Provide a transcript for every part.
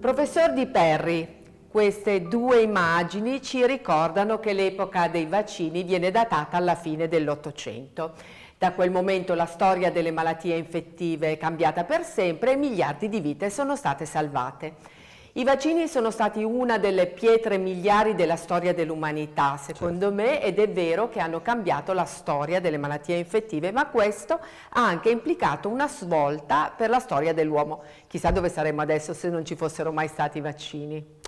Professor Di Perri, queste due immagini ci ricordano che l'epoca dei vaccini viene datata alla fine dell'Ottocento. Da quel momento la storia delle malattie infettive è cambiata per sempre e miliardi di vite sono state salvate. I vaccini sono stati una delle pietre miliari della storia dell'umanità, secondo certo. me, ed è vero che hanno cambiato la storia delle malattie infettive, ma questo ha anche implicato una svolta per la storia dell'uomo. Chissà dove saremmo adesso se non ci fossero mai stati i vaccini.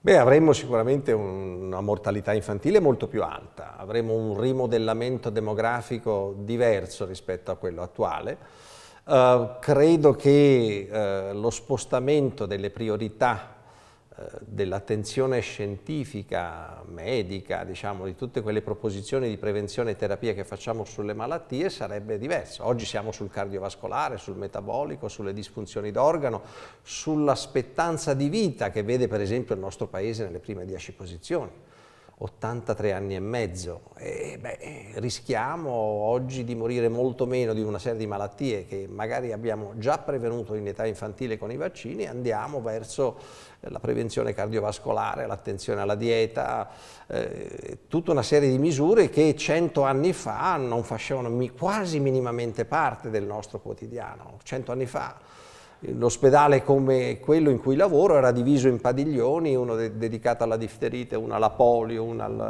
Beh, avremmo sicuramente una mortalità infantile molto più alta, avremmo un rimodellamento demografico diverso rispetto a quello attuale eh, credo che uh, lo spostamento delle priorità eh, dell'attenzione scientifica, medica, diciamo, di tutte quelle proposizioni di prevenzione e terapia che facciamo sulle malattie sarebbe diverso. Oggi siamo sul cardiovascolare, sul metabolico, sulle disfunzioni d'organo, sull'aspettanza di vita che vede per esempio il nostro paese nelle prime dieci posizioni. 83 anni e mezzo. E, beh, rischiamo oggi di morire molto meno di una serie di malattie che magari abbiamo già prevenuto in età infantile con i vaccini, andiamo verso eh, la prevenzione cardiovascolare, l'attenzione alla dieta, eh, tutta una serie di misure che cento anni fa non facevano quasi minimamente parte del nostro quotidiano. Cento anni fa L'ospedale come quello in cui lavoro era diviso in padiglioni, uno de dedicato alla difterite, uno alla polio, uno al,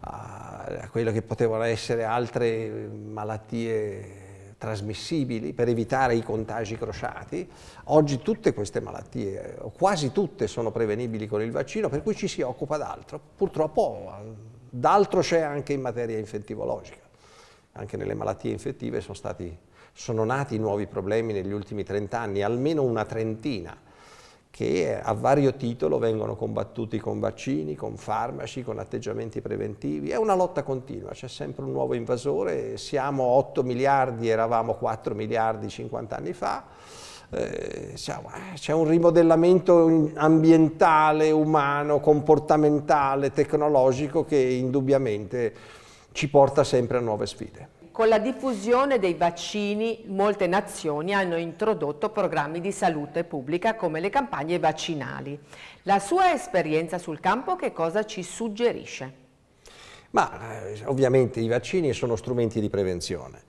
a, a quelle che potevano essere altre malattie trasmissibili per evitare i contagi crociati. Oggi tutte queste malattie, o quasi tutte, sono prevenibili con il vaccino, per cui ci si occupa d'altro. Purtroppo eh, d'altro c'è anche in materia infettivologica anche nelle malattie infettive sono, stati, sono nati nuovi problemi negli ultimi 30 anni, almeno una trentina, che a vario titolo vengono combattuti con vaccini, con farmaci, con atteggiamenti preventivi. È una lotta continua, c'è sempre un nuovo invasore, siamo 8 miliardi, eravamo 4 miliardi 50 anni fa, eh, eh, c'è un rimodellamento ambientale, umano, comportamentale, tecnologico che indubbiamente ci porta sempre a nuove sfide. Con la diffusione dei vaccini molte nazioni hanno introdotto programmi di salute pubblica come le campagne vaccinali. La sua esperienza sul campo che cosa ci suggerisce? Ma eh, ovviamente i vaccini sono strumenti di prevenzione.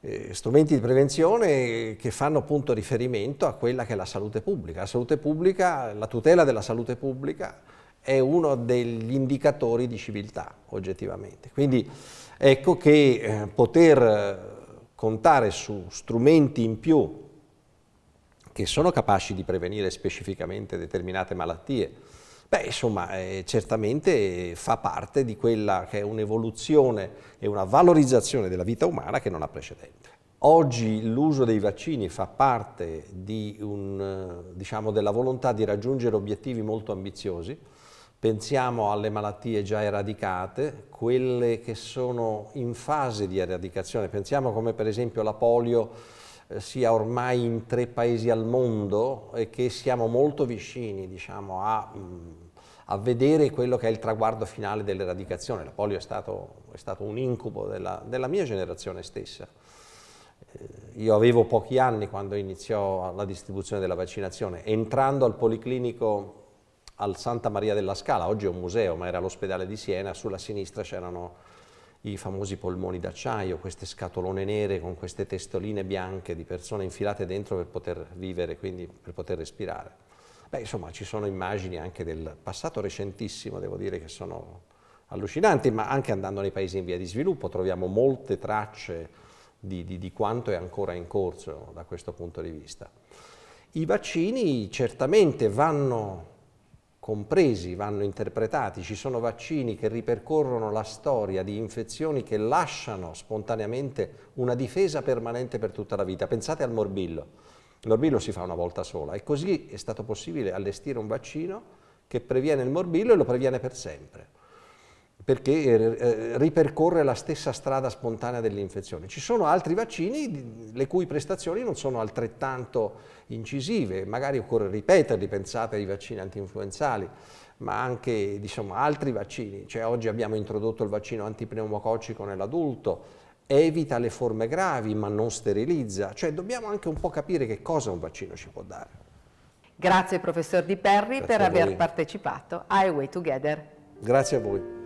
Eh, strumenti di prevenzione che fanno appunto riferimento a quella che è la salute pubblica, la salute pubblica, la tutela della salute pubblica, è uno degli indicatori di civiltà, oggettivamente. Quindi ecco che eh, poter eh, contare su strumenti in più che sono capaci di prevenire specificamente determinate malattie, beh, insomma, eh, certamente fa parte di quella che è un'evoluzione e una valorizzazione della vita umana che non ha precedente. Oggi l'uso dei vaccini fa parte di un, eh, diciamo, della volontà di raggiungere obiettivi molto ambiziosi, Pensiamo alle malattie già eradicate, quelle che sono in fase di eradicazione. Pensiamo come per esempio la polio eh, sia ormai in tre paesi al mondo e che siamo molto vicini diciamo, a, mm, a, vedere quello che è il traguardo finale dell'eradicazione. La polio è stato, è stato un incubo della, della, mia generazione stessa. Eh, io avevo pochi anni quando iniziò la distribuzione della vaccinazione. Entrando al Policlinico al Santa Maria della Scala, oggi è un museo, ma era l'ospedale di Siena, sulla sinistra c'erano i famosi polmoni d'acciaio, queste scatolone nere con queste testoline bianche di persone infilate dentro per poter vivere, quindi per poter respirare. Beh, insomma, ci sono immagini anche del passato recentissimo, devo dire che sono allucinanti, ma anche andando nei paesi in via di sviluppo troviamo molte tracce di, di, di quanto è ancora in corso da questo punto di vista. I vaccini certamente vanno compresi, vanno interpretati, ci sono vaccini che ripercorrono la storia di infezioni che lasciano spontaneamente una difesa permanente per tutta la vita. Pensate al morbillo, il morbillo si fa una volta sola e così è stato possibile allestire un vaccino che previene il morbillo e lo previene per sempre perché eh, eh, ripercorre la stessa strada spontanea dell'infezione. Ci sono altri vaccini le cui prestazioni non sono altrettanto incisive, magari occorre ripeterli, pensate ai vaccini antinfluenzali, ma anche diciamo, altri vaccini. Cioè, oggi abbiamo introdotto il vaccino antipneumococcico nell'adulto, evita le forme gravi ma non sterilizza. Cioè, dobbiamo anche un po' capire che cosa un vaccino ci può dare. Grazie professor Di Perri Grazie per aver partecipato a Way Together. Grazie a voi.